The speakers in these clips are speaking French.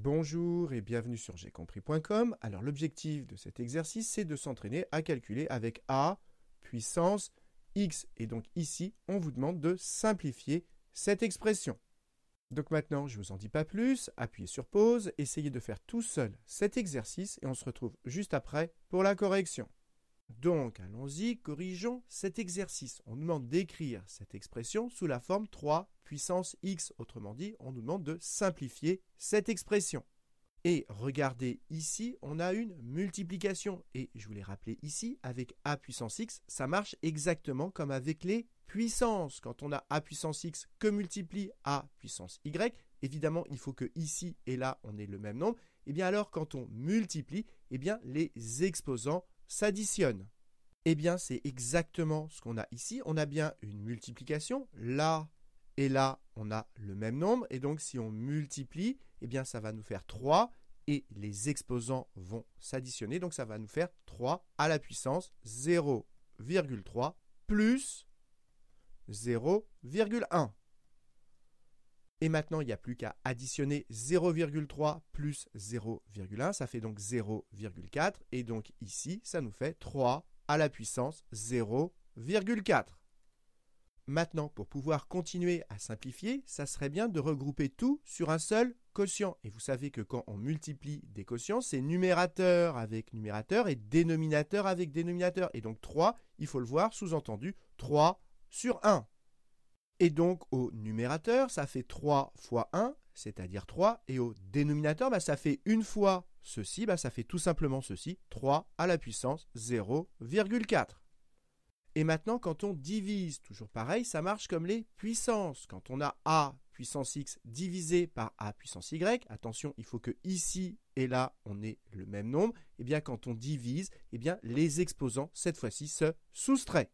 Bonjour et bienvenue sur compris.com. Alors l'objectif de cet exercice, c'est de s'entraîner à calculer avec A puissance X. Et donc ici, on vous demande de simplifier cette expression. Donc maintenant, je ne vous en dis pas plus, appuyez sur pause, essayez de faire tout seul cet exercice et on se retrouve juste après pour la correction. Donc, allons-y, corrigeons cet exercice. On nous demande d'écrire cette expression sous la forme 3 puissance x. Autrement dit, on nous demande de simplifier cette expression. Et regardez ici, on a une multiplication. Et je vous l'ai rappelé ici, avec a puissance x, ça marche exactement comme avec les puissances. Quand on a a puissance x que multiplie a puissance y, évidemment, il faut que ici et là, on ait le même nombre. Et eh bien alors, quand on multiplie, eh bien, les exposants s'additionne Eh bien, c'est exactement ce qu'on a ici. On a bien une multiplication. Là et là, on a le même nombre. Et donc, si on multiplie, eh bien, ça va nous faire 3. Et les exposants vont s'additionner. Donc, ça va nous faire 3 à la puissance 0,3 plus 0,1. Et maintenant, il n'y a plus qu'à additionner 0,3 plus 0,1, ça fait donc 0,4. Et donc ici, ça nous fait 3 à la puissance 0,4. Maintenant, pour pouvoir continuer à simplifier, ça serait bien de regrouper tout sur un seul quotient. Et vous savez que quand on multiplie des quotients, c'est numérateur avec numérateur et dénominateur avec dénominateur. Et donc 3, il faut le voir sous-entendu 3 sur 1. Et donc au numérateur, ça fait 3 fois 1, c'est-à-dire 3. Et au dénominateur, bah, ça fait une fois ceci, bah, ça fait tout simplement ceci, 3 à la puissance 0,4. Et maintenant, quand on divise, toujours pareil, ça marche comme les puissances. Quand on a A puissance X divisé par A puissance Y, attention, il faut que ici et là, on ait le même nombre. Et eh bien, quand on divise, et eh bien, les exposants, cette fois-ci, se soustraient.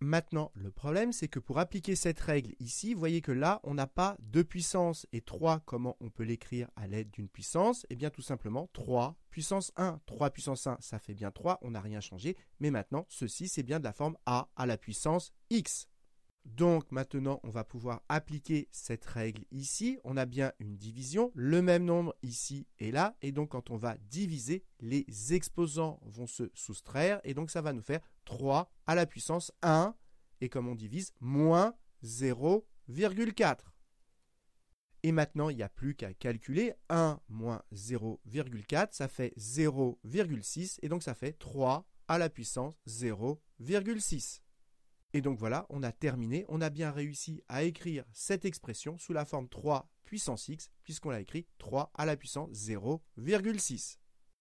Maintenant, le problème, c'est que pour appliquer cette règle ici, vous voyez que là, on n'a pas 2 puissance et 3, comment on peut l'écrire à l'aide d'une puissance Eh bien, tout simplement 3 puissance 1. 3 puissance 1, ça fait bien 3, on n'a rien changé. Mais maintenant, ceci, c'est bien de la forme a à la puissance x. Donc maintenant, on va pouvoir appliquer cette règle ici. On a bien une division, le même nombre ici et là. Et donc quand on va diviser, les exposants vont se soustraire. Et donc ça va nous faire 3 à la puissance 1. Et comme on divise, moins 0,4. Et maintenant, il n'y a plus qu'à calculer 1 moins 0,4, ça fait 0,6. Et donc ça fait 3 à la puissance 0,6. Et donc voilà, on a terminé, on a bien réussi à écrire cette expression sous la forme 3 puissance x, puisqu'on l'a écrit 3 à la puissance 0,6.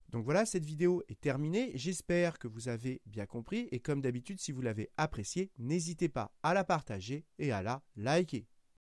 Donc voilà, cette vidéo est terminée, j'espère que vous avez bien compris, et comme d'habitude, si vous l'avez appréciée, n'hésitez pas à la partager et à la liker.